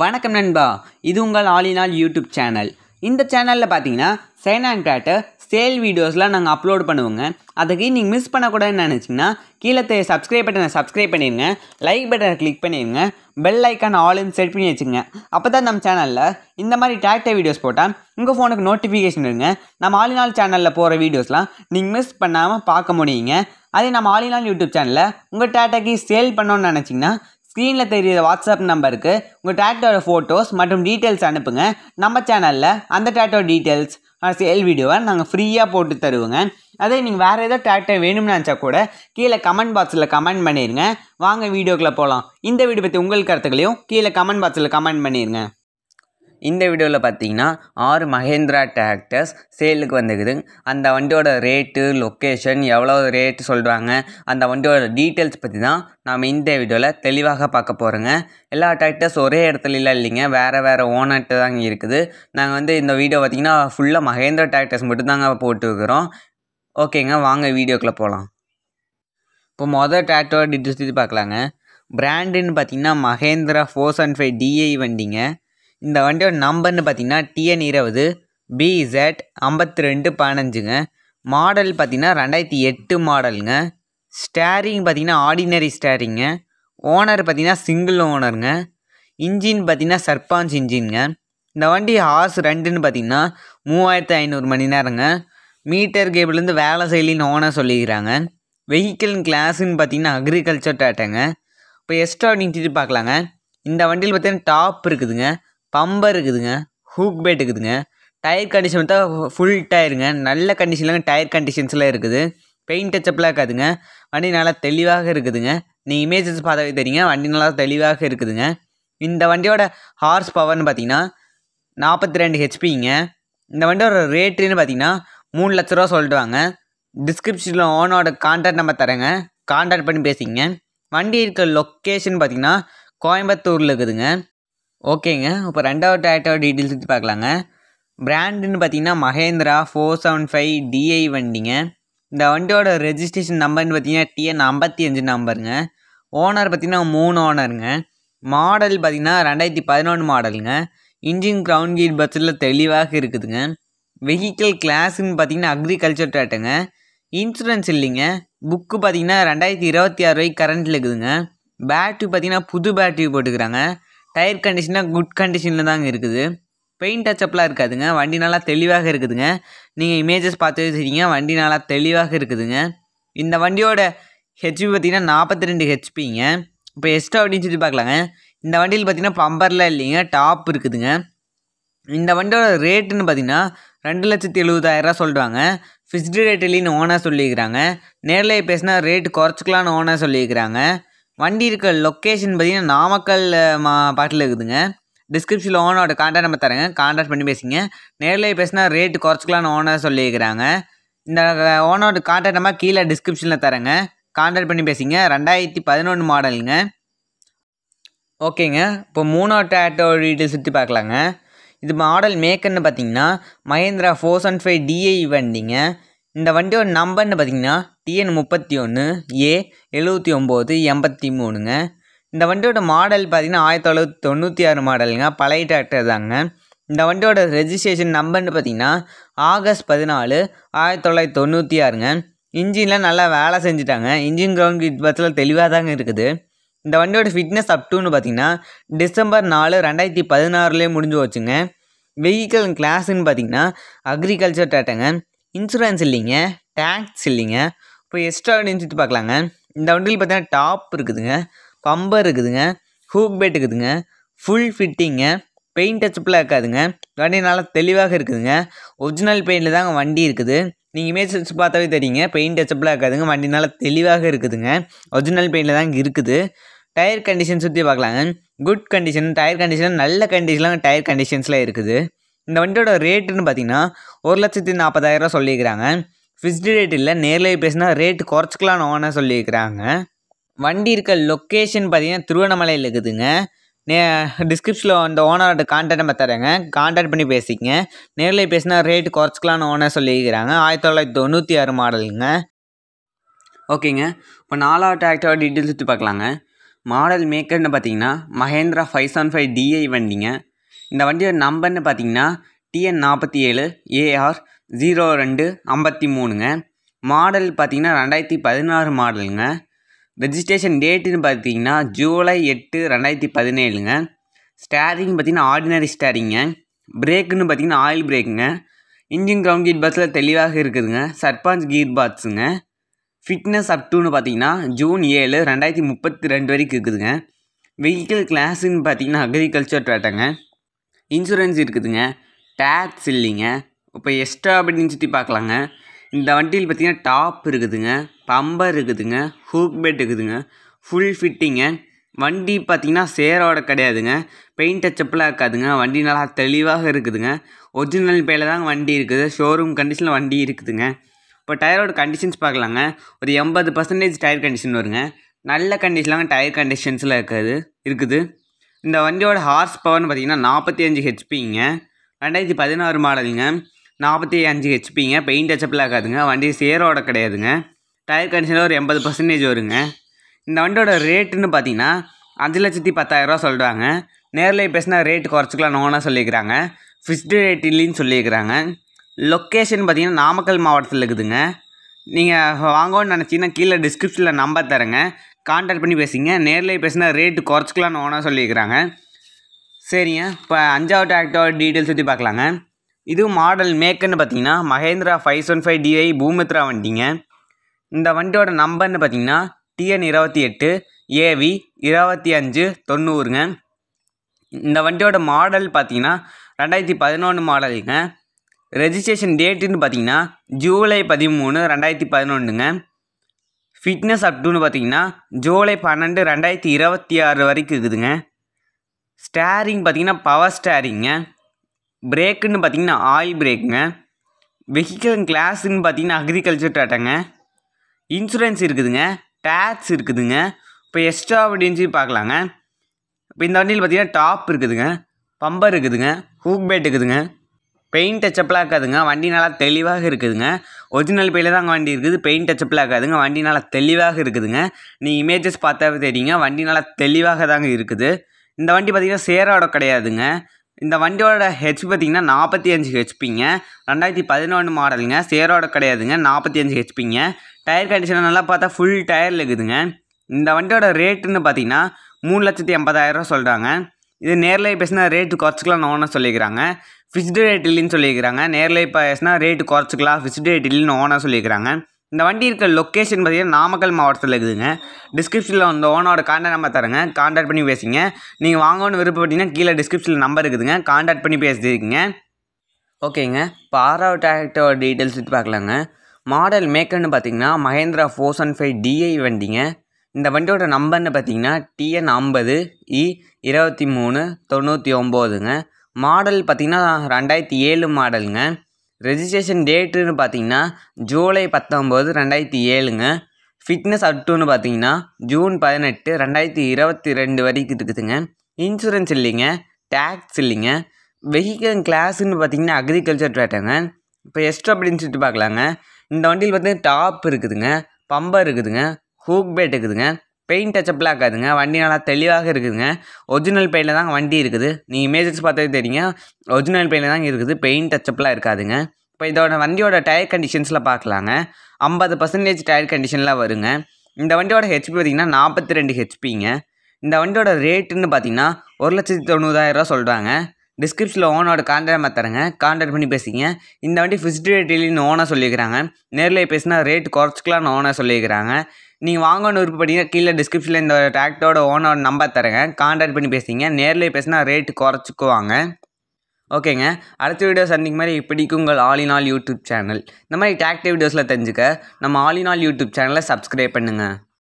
வணக்கம் நண்பா இது உங்கள் ஆலினால் யூடியூப் சேனல் இந்த சேனலில் பார்த்தீங்கன்னா சைன் அண்ட் கிராட்டர் சேல் வீடியோஸ்லாம் நாங்கள் அப்லோட் பண்ணுவோங்க அதுக்கு நீங்கள் மிஸ் பண்ணக்கூடாதுன்னு நினச்சிங்கன்னா கீழே சப்ஸ்கிரைப் பட்டனை சப்ஸ்கிரைப் பண்ணிடுங்க லைக் பட்டனை கிளிக் பண்ணிடுங்க பெல் ஐக்கான் ஆல்னு செட் பண்ணி வச்சுங்க அப்போ தான் நம்ம சேனலில் இந்த மாதிரி டேக்டர் வீடியோஸ் போட்டால் உங்கள் ஃபோனுக்கு நோட்டிஃபிகேஷன் இருங்க நம்ம ஆலினால் சேனலில் போகிற வீடியோஸ்லாம் நீங்கள் மிஸ் பண்ணாமல் பார்க்க முடியுங்க அதே நம்ம ஆலினால் யூடியூப் சேனலில் உங்கள் டேட்டாக்கு சேல் பண்ணோன்னு நினச்சிங்கன்னா ஸ்க்ரீனில் தெரிகிற வாட்ஸ்அப் நம்பருக்கு உங்கள் டேட்டோட ஃபோட்டோஸ் மற்றும் டீட்டெயில்ஸ் அனுப்புங்க நம்ம சேனலில் அந்த டேட்டோ டீட்டெயில்ஸ் சேல் வீடியோவை நாங்கள் ஃப்ரீயாக போட்டு தருவோங்க அதே நீங்கள் வேறு ஏதோ டேட்டோ வேணும்னு நினச்சா கூட கீழே கமெண்ட் பாக்ஸில் கமெண்ட் பண்ணிடுங்க வாங்க வீடியோக்குள்ளே போகலாம் இந்த வீடியோ பற்றி உங்கள் கருத்துக்களையும் கீழே கமெண்ட் பாக்ஸில் கமெண்ட் பண்ணிடுங்க இந்த வீடியோவில் பார்த்தீங்கன்னா ஆறு மஹேந்திரா டிராக்டர்ஸ் சேலுக்கு வந்துக்குது அந்த வண்டியோட ரேட்டு லொக்கேஷன் எவ்வளோ ரேட்டு சொல்கிறாங்க அந்த வண்டியோட டீட்டெயில்ஸ் பற்றி தான் நாம் இந்த வீடியோவில் தெளிவாக பார்க்க போகிறோங்க எல்லா டிராக்டர்ஸ் ஒரே இடத்துலலாம் இல்லைங்க வேறு வேறு ஓனர்கிட்ட தாங்க இருக்குது நாங்கள் வந்து இந்த வீடியோ பார்த்திங்கன்னா ஃபுல்லாக மஹேந்திரா டிராக்டர்ஸ் மட்டும்தாங்க போட்டுருக்குறோம் ஓகேங்க வாங்க வீடியோக்குள்ளே போகலாம் இப்போ மொதல் டிராக்டரோட டீட்டெயில்ஸ் பார்க்கலாங்க பிராண்டுன்னு பார்த்தீங்கன்னா Mahindra four and five DI வண்டிங்க இந்த வண்டியோட நம்பர்னு பார்த்தீங்கன்னா டிஎன் இருபது இசட் ஐம்பத்தி ரெண்டு பதினஞ்சுங்க மாடல் பார்த்திங்கன்னா ரெண்டாயிரத்தி எட்டு மாடலுங்க ஸ்டேரிங் பார்த்திங்கன்னா ஆர்டினரி ஸ்டேரிங்க ஓனர் பார்த்திங்கன்னா சிங்கிள் ஓனருங்க இன்ஜின் பார்த்திங்கன்னா சர்பான்ஸ் இன்ஜின்ங்க இந்த வண்டி ஹார்ஸ் ரெண்டுன்னு பார்த்திங்கன்னா மூவாயிரத்து ஐநூறு மணி நேரங்க மீட்டர் கேபிள்லேருந்து வேலை செயலின்னு ஓனர் சொல்லிக்கிறாங்க வெஹிக்கிள் கிளாஸுன்னு பார்த்திங்கன்னா அக்ரிகல்ச்சர் டேட்டாங்க இப்போ எக்ஸ்ட்ரா நீட்டிட்டு பார்க்கலாங்க இந்த வண்டியில் பார்த்திங்கன்னா டாப் இருக்குதுங்க பம்பர் இருக்குதுங்க ஹூக் பேட் இருக்குதுங்க டயர் கண்டிஷன் தான் ஃபுல் டயருங்க நல்ல கண்டிஷனில் டயர் கண்டிஷன்ஸில் இருக்குது பெயிண்ட் டச்சப்லாம் இருக்காதுங்க வண்டி நல்லா தெளிவாக இருக்குதுங்க நீங்கள் இமேஜஸ் பார்த்தாவே தெரியுங்க வண்டி நல்லா தெளிவாக இருக்குதுங்க இந்த வண்டியோட ஹார்ஸ் பவர்னு பார்த்தீங்கன்னா நாற்பத்தி ரெண்டு ஹெச்பிங்க இந்த வண்டியோட ரேட்டுன்னு பார்த்தீங்கன்னா மூணு லட்ச ரூபா சொல்லிடுவாங்க டிஸ்கிரிப்ஷனில் ஓனோட கான்டாக்ட் நம்பர் தரேங்க கான்டாக்ட் பண்ணி பேசிக்கங்க வண்டி இருக்கிற லொக்கேஷன் பார்த்திங்கன்னா கோயம்புத்தூரில் இருக்குதுங்க ஓகேங்க இப்போ ரெண்டாவது டேட்டோட டீட்டெயில்ஸ் எடுத்து பார்க்கலாங்க பிராண்டுன்னு பார்த்தீங்கன்னா Mahindra four seven five DI வண்டிங்க இந்த வண்டியோட ரெஜிஸ்ட்ரேஷன் நம்பர்னு பார்த்தீங்கன்னா டிஎன் ஐம்பத்தி அஞ்சு நம்பருங்க ஓனர் பார்த்திங்கன்னா மூணு ஓனருங்க மாடல் பார்த்திங்கன்னா ரெண்டாயிரத்தி பதினொன்று மாடலுங்க இன்ஜின் க்ரௌண்ட் கீட் பஸ்ஸில் தெளிவாக இருக்குதுங்க வெஹிக்கிள் கிளாஸுன்னு பார்த்தீங்கன்னா அக்ரிகல்ச்சர் டேட்டுங்க இன்சூரன்ஸ் இல்லைங்க புக்கு பார்த்திங்கன்னா ரெண்டாயிரத்தி இருபத்தி ஆறு வரைக்கும் கரண்ட்டில் இருக்குதுங்க பேட்ரி பார்த்திங்கன்னா புது பேட்ரி போட்டுக்கிறாங்க டயர் கண்டிஷனாக குட் கண்டிஷனில் தாங்க இருக்குது பெயிண்ட் டச்சப்லாம் இருக்காதுங்க வண்டி நல்லா தெளிவாக இருக்குதுங்க நீங்கள் இமேஜஸ் பார்த்து வச்சுருக்கீங்க வண்டி நல்லா தெளிவாக இருக்குதுங்க இந்த வண்டியோட ஹெச்பி பார்த்திங்கன்னா நாற்பத்தி ரெண்டு ஹெச்பிங்க இப்போ எஸ்டா அப்படின்னு சொல்லி பார்க்கலாங்க இந்த வண்டியில் பார்த்திங்கன்னா பம்பர்லாம் இல்லைங்க டாப் இருக்குதுங்க இந்த வண்டியோட ரேட்டுன்னு பார்த்திங்கன்னா ரெண்டு லட்சத்தி எழுபதாயிரரூவா சொல்லுவாங்க ஃபிக்ஸ்டு ரேட் இல்லைன்னு ஓனாக சொல்லியிருக்கிறாங்க நேரில் பேசினா ரேட்டு குறைச்சிக்கலான்னு ஓனாக சொல்லியிருக்கிறாங்க வண்டி இருக்க லொக்கேஷன் பார்த்தீங்கன்னா நாமக்கல் மா பாட்டில் இருக்குதுங்க டிஸ்கிரிப்ஷனில் ஓனரோட கான்டாக்ட் நம்பர் தரேங்க கான்டாக்ட் பண்ணி பேசுங்க நேரில் பேசினா ரேட்டு குறைச்சிக்கலான்னு ஓனர் சொல்லியிருக்கிறாங்க இந்த ஓனரோட கான்டாக்ட் நம்பர் கீழே டிஸ்கிரிப்ஷனில் தரேங்க கான்டாக்ட் பண்ணி பேசிங்க ரெண்டாயிரத்தி பதினொன்று மாடலுங்க ஓகேங்க இப்போ மூணோ டேட்டோ டீட்டெயில் சுற்றி பார்க்கலாங்க இது மாடல் மேக்கர்னு பார்த்தீங்கன்னா Mahindra four one five DI வண்டிங்க இந்த வண்டியோட நம்பர்னு பார்த்தீங்கன்னா டிஎன் முப்பத்தி ஒன்று ஏ எழுபத்தி ஒம்பது எண்பத்தி மூணுங்க இந்த வண்டியோட மாடல் பார்த்திங்கன்னா ஆயிரத்தி தொள்ளாயிரத்தி தொண்ணூற்றி ஆறு மாடலுங்க பழைய டிராக்டர் தாங்க இந்த வண்டியோட ரெஜிஸ்ட்ரேஷன் நம்பர்னு பார்த்திங்கன்னா ஆகஸ்ட் பதினாலு ஆயிரத்தி தொள்ளாயிரத்தி தொண்ணூற்றி ஆறுங்க இன்ஜின்லாம் நல்லா வேலை செஞ்சுட்டாங்க இன்ஜின் கிரவுண்ட் கிட் பஸ்ஸில் தெளிவாக தாங்க இருக்குது இந்த வண்டியோட ஃபிட்னஸ் அப் டூன்னு பார்த்திங்கன்னா டிசம்பர் நாலு ரெண்டாயிரத்தி பதினாறுலேயே முடிஞ்சு வச்சுங்க வெஹிக்கல் கிளாஸுன்னு பார்த்திங்கன்னா அக்ரிகல்ச்சர் டாட்டாங்க இன்சூரன்ஸ் இல்லைங்க டேக்ஸ் இல்லைங்க இப்போ எக்ஸ்ட்ரா சுற்றி பார்க்கலாங்க இந்த வண்டியில் பார்த்தீங்கன்னா டாப் இருக்குதுங்க பம்பர் இருக்குதுங்க ஹூப் பேட் இருக்குதுங்க ஃபுல் ஃபிட்டிங்க பெயிண்ட் டச்சப்பெலாம் இருக்காதுங்க வண்டி நல்லா தெளிவாக இருக்குதுங்க ஒரிஜினல் பெயிண்டில் தாங்க வண்டி இருக்குது நீங்கள் இமேஜ் வச்சு பார்த்தாவே தெரியுங்க பெயிண்ட் டச்சப்பெலாம் இருக்காதுங்க வண்டி நல்லா தெளிவாக இருக்குதுங்க ஒரிஜினல் பெயிண்டில் தாங்க இருக்குது டயர் கண்டிஷன் சுற்றி பார்க்கலாங்க குட் கண்டிஷன் டயர் கண்டிஷன் நல்ல கண்டிஷன்லாம் டயர் கண்டிஷன்ஸ்லாம் இருக்குது இந்த வண்டியோட ரேட்டுன்னு பார்த்தீங்கன்னா ஒரு லட்சத்தி நாற்பதாயிரரூவா சொல்லியிருக்கிறாங்க ஃபிக்ஸ்டு ரேட் இல்லை நேரில் பேசினா ரேட் குறைச்சிக்கலாம்னு ஓனர் சொல்லியிருக்கிறாங்க வண்டி இருக்க லொக்கேஷன் பார்த்திங்கன்னா திருவண்ணாமலையில் இருக்குதுங்க நே டிஸ்கிரிப்ஷனில் அந்த ஓனரோட கான்டாக்ட் நம்பர் தரேங்க கான்டாக்ட் பண்ணி பேசிக்கங்க நேரில் பேசினா ரேட் குறைச்சிக்கலாம்னு ஓனர் சொல்லியிருக்கிறாங்க ஆயிரத்தி தொள்ளாயிரத்தி தொண்ணூற்றி ஆறு மாடலுங்க ஓகேங்க இப்போ நாலாவது ஆக்டோட டீட்டெயில்ஸ் சுற்றி பார்க்கலாங்க மாடல் மேக்கர்னு பார்த்தீங்கன்னா Mahindra five seven five DI வண்டிங்க இந்த வண்டியோட நம்பர்னு பார்த்தீங்கன்னா டிஎன் நாற்பத்தி ஏழு ஏஆர் ஜீரோ ரெண்டு ஐம்பத்தி மூணுங்க மாடல் பார்த்திங்கன்னா ரெண்டாயிரத்தி பதினாறு மாடலுங்க ரெஜிஸ்ட்ரேஷன் டேட்டுன்னு பார்த்தீங்கன்னா ஜூலை எட்டு ரெண்டாயிரத்தி பதினேழுங்க ஸ்டேரிங் பார்த்திங்கன்னா ஆர்டினரி ஸ்டேரிங்க பிரேக்குன்னு பார்த்திங்கன்னா ஆயில் பிரேக்குங்க இன்ஜின் கிரவுண்ட் கீட் பாக்ஸில் தெளிவாக இருக்குதுங்க சர்பஞ்ச் கீர் பாக்ஸுங்க ஃபிட்னஸ் அப் டூன்னு பார்த்தீங்கன்னா ஜூன் ஏழு ரெண்டாயிரத்தி முப்பத்தி ரெண்டு வரைக்கும் இருக்குதுங்க வெஹிக்கிள் கிளாஸுன்னு பார்த்தீங்கன்னா அக்ரிகல்ச்சர் டேட்டாங்க இன்சூரன்ஸ் இருக்குதுங்க டேக்ஸ் இல்லைங்க இப்போ எக்ஸ்ட்ரா அப்படின்னு சுற்றி பார்க்கலாங்க இந்த வண்டியில் பார்த்திங்கன்னா டாப் இருக்குதுங்க பம்பர் இருக்குதுங்க ஹூக் பெட் இருக்குதுங்க ஃபுல் ஃபிட்டிங்க வண்டி பார்த்திங்கன்னா சேரோட கிடையாதுங்க பெயிண்ட் டச்சப்லாம் இருக்காதுங்க வண்டி நல்லா தெளிவாக இருக்குதுங்க ஒரிஜினல் பேரில் தாங்க வண்டி இருக்குது ஷோரூம் கண்டிஷனில் வண்டி இருக்குதுங்க இப்போ டயரோட கண்டிஷன்ஸ் பார்க்கலாங்க ஒரு எண்பது பர்சன்டேஜ் டயர் கண்டிஷன் வருங்க நல்ல கண்டிஷனாக டயர் கண்டிஷன்ஸில் இருக்காது இருக்குது இந்த வண்டியோட ஹார்ஸ் பவர்னு பார்த்திங்கன்னா நாற்பத்தி அஞ்சு ஹெச்பிங்க ரெண்டாயிரத்தி பதினாறு மாடலுங்க நாற்பத்தி அஞ்சு ஹெச்பிங்க பெயிண்ட் டச்சப்பில் ஆகாதுங்க வண்டி சேரோட கிடையாதுங்க டயர் கண்டிஷனில் ஒரு எண்பது பர்சன்டேஜ் வருங்க இந்த வண்டியோட ரேட்டுன்னு பார்த்தீங்கன்னா அஞ்சு லட்சத்தி பத்தாயிரரூவா சொல்கிறாங்க நேரில் பேசினா ரேட்டு குறைச்சிக்கலாம் நோனாக சொல்லியிருக்கிறாங்க ஃபிக்ஸ்டு ரேட் இல்லைன்னு சொல்லியிருக்கிறாங்க லொக்கேஷன் பார்த்தீங்கன்னா நாமக்கல் மாவட்டத்தில் இருக்குதுங்க நீங்கள் வாங்கணும்னு நினச்சிங்கன்னா கீழே டிஸ்கிரிப்ஷனில் நம்பர் தரேங்க கான்டாக்ட் பண்ணி பேசிங்க நேரில் பேசினா ரேட்டு குறைச்சிக்கலாம்னு ஓனாக சொல்லியிருக்கிறாங்க சரிங்க இப்போ அஞ்சாவது ஆக்டோட டீட்டெயில்ஸ் பற்றி பார்க்கலாங்க இது மாடல் மேக்குன்னு பார்த்தீங்கன்னா Mahindra five seven five DI Bhoomitra வண்டிங்க இந்த வண்டியோட நம்பர்னு பார்த்தீங்கன்னா டிஎன் இருபத்தி எட்டு ஏவி இருபத்தி அஞ்சு தொண்ணூறுங்க இந்த வண்டியோட மாடல் பார்த்தீங்கன்னா ரெண்டாயிரத்தி பதினொன்று மாடலுங்க ரெஜிஸ்ட்ரேஷன் டேட்டுன்னு பார்த்தீங்கன்னா ஜூலை பதிமூணு ரெண்டாயிரத்தி பதினொன்றுங்க ஃபிட்னஸ் அப்டூன்னு பார்த்தீங்கன்னா ஜூலை பன்னெண்டு ரெண்டாயிரத்தி இருபத்தி ஆறு வரைக்கும் இருக்குதுங்க ஸ்டேரிங் பார்த்தீங்கன்னா பவர் ஸ்டேரிங்க பிரேக்குன்னு பார்த்தீங்கன்னா ஆயில் பிரேக்குங்க வெஹிக்கிள் கிளாஸுன்னு பார்த்தீங்கன்னா அக்ரிகல்ச்சர் டாட்டாங்க இன்சூரன்ஸ் இருக்குதுங்க டேக்ஸ் இருக்குதுங்க இப்போ எக்ஸ்ட்ரா அப்படின்னு சொல்லி பார்க்கலாங்க இப்போ இந்த வண்டியில் பார்த்தீங்கன்னா டாப் இருக்குதுங்க பம்பர் இருக்குதுங்க ஹூக் பேட் இருக்குதுங்க பெயிண்ட் டச்சப்லாம் இருக்காதுங்க வண்டி நல்லா தெளிவாக இருக்குதுங்க ஒரிஜினல் பேரில் தான் வண்டி இருக்குது பெயிண்ட் டச்சப்லாம் இருக்காதுங்க வண்டி நல்லா தெளிவாக இருக்குதுங்க நீ இமேஜஸ் பார்த்தாவே தெரியுங்க வண்டி நல்லா தெளிவாக தாங்க இருக்குது இந்த வண்டி பார்த்திங்கன்னா சேராடம் கிடையாதுங்க இந்த வண்டியோட ஹெச்பி பார்த்திங்கன்னா நாற்பத்தி அஞ்சு ஹெச்பிங்க ரெண்டாயிரத்தி பதினொன்று மாடலுங்க சேரோட கிடையாதுங்க நாற்பத்தி அஞ்சு ஹெச்பிங்க டயர் கண்டிஷனை நல்லா பார்த்தா ஃபுல் டயரில் இருக்குதுங்க இந்த வண்டியோட ரேட்டுன்னு பார்த்தீங்கன்னா மூணு லட்சத்தி எண்பதாயிரரூவா சொல்கிறாங்க இது நேரில் பேசினா ரேட்டு குறைச்சிக்கலாம் ஓனர் சொல்லியிருக்காங்க ஃபிக்ஸ்டு ரேட் இல்லைன்னு சொல்லியிருக்கிறாங்க நேரில் பேசினா ரேட்டு குறைச்சிக்கலாம் ஃபிக்ஸ்டு ரேட் இல்லைன்னு ஓனர் சொல்லியிருக்கிறாங்க இந்த வண்டி இருக்கிற லொக்கேஷன் பார்த்திங்கன்னா நாமக்கல் மாவட்டத்தில் இருக்குதுங்க டிஸ்கிரிப்ஷனில் வந்து ஓனோட காண்டாக்ட் நம்பர் தரேங்க காண்டாக்ட் பண்ணி பேசுங்க நீங்கள் வாங்கணும்னு விருப்பப்பட்டீங்கன்னா கீழே டிஸ்கிரிப்ஷனில் நம்பர் இருக்குதுங்க காண்டாக்ட் பண்ணி பேசிருக்கீங்க ஓகேங்க இப்போ ஆறாவது டிராக்டரோட டீட்டெயில்ஸ் பார்க்கலாங்க மாடல் மேக்கர்னு பார்த்தீங்கன்னா Mahindra four one five DI வண்டிங்க இந்த வண்டியோட நம்பர்னு பார்த்தீங்கன்னா டிஎன் ஐம்பது இ e இருபத்தி மூணு தொண்ணூற்றி ஒம்போதுங்க மாடல் பார்த்திங்கன்னா ரெண்டாயிரத்தி ஏழு மாடலுங்க ரெஜிஸ்ட்ரேஷன் டேட்டுன்னு பார்த்தீங்கன்னா ஜூலை பத்தொம்போது ரெண்டாயிரத்தி ஏழுங்க ஃபிட்னஸ் அட்டுன்னு பார்த்தீங்கன்னா ஜூன் பதினெட்டு ரெண்டாயிரத்தி இருபத்தி ரெண்டு வரைக்கும் இருக்குதுங்க இன்சூரன்ஸ் இல்லைங்க டேக்ஸ் இல்லைங்க வெஹிக்கிள் கிளாஸ்ன்னு பார்த்தீங்கன்னா அக்ரிகல்ச்சர் டேட்டாங்க இப்போ எக்ஸ்ட்ரா அப்படின்னு சொல்லிட்டு பார்க்கலாங்க இந்த வண்டியில் பார்த்தீங்கன்னா டாப் இருக்குதுங்க பம்பர் இருக்குதுங்க ஹூக் பேட் இருக்குதுங்க பெயிண்ட் டச்சப்லாம் இருக்காதுங்க வண்டி நல்லா தெளிவாக இருக்குதுங்க ஒரிஜினல் பெயிண்டில் தாங்க வண்டி இருக்குது நீங்கள் இமேஜஸ் பார்த்தே தெரியுங்க ஒரிஜினல் பெயிண்டில் தாங்க இருக்குது பெயிண்ட் டச்சப்லாம் இருக்காதுங்க இப்போ இதோட வண்டியோட டயர் கண்டிஷன்ஸில் பார்க்கலாங்க ஐம்பது பர்சன்டேஜ் டயர் கண்டிஷனில் வருங்க இந்த வண்டியோட ஹெச்பி பார்த்திங்கன்னா நாற்பத்தி ரெண்டு ஹெச்பிங்க இந்த வண்டியோட ரேட்டுன்னு பார்த்தீங்கன்னா ஒரு லட்சத்தி தொண்ணூறாயிரரூவா சொல்கிறாங்க டிஸ்கிரிப்ஷனில் ஓனோட கான்டாக்ட் நம்ம தரேங்க கான்டாக்ட் பண்ணி பேசிங்க இந்த வண்டி ஃபிஸ்ட் ஓனாக சொல்லியிருக்கிறாங்க நேரில் பேசினா ரேட் குறைச்சிக்கலாம்னு ஓனாக சொல்லியிருக்கிறாங்க நீங்கள் வாங்கணும் பார்த்தீங்கன்னா கீழே டிஸ்கிரிப்ஷனில் இந்த டிராக்டரோட ஓனர் நம்பர் தரேன் காண்டாக்ட் பண்ணி பேசுங்க நேரில் பேசினா ரேட்டு குறைச்சிக்குவாங்க ஓகேங்க அடுத்த வீடியோ சந்திக்கும் மாதிரி இப்படிக்கும் உங்கள் ஆலினால் யூடியூப் சேனல் இந்த மாதிரி டிராக்டர் வீடியோஸில் தெரிஞ்சுக்க நம்ம ஆலினால் யூடியூப் சேனலை சப்ஸ்கிரைப் பண்ணுங்கள்